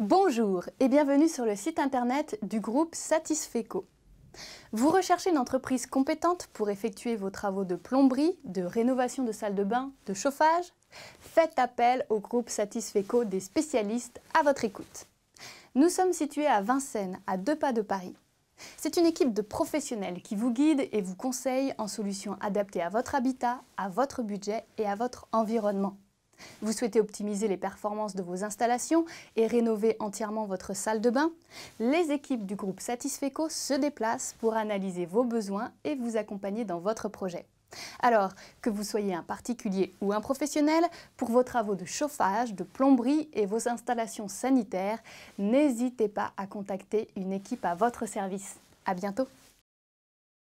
Bonjour et bienvenue sur le site internet du groupe Satisfeco. Vous recherchez une entreprise compétente pour effectuer vos travaux de plomberie, de rénovation de salle de bain, de chauffage Faites appel au groupe Satisfeco des spécialistes à votre écoute. Nous sommes situés à Vincennes, à deux pas de Paris. C'est une équipe de professionnels qui vous guide et vous conseille en solutions adaptées à votre habitat, à votre budget et à votre environnement. Vous souhaitez optimiser les performances de vos installations et rénover entièrement votre salle de bain Les équipes du groupe Satisfeco se déplacent pour analyser vos besoins et vous accompagner dans votre projet. Alors, que vous soyez un particulier ou un professionnel, pour vos travaux de chauffage, de plomberie et vos installations sanitaires, n'hésitez pas à contacter une équipe à votre service. À bientôt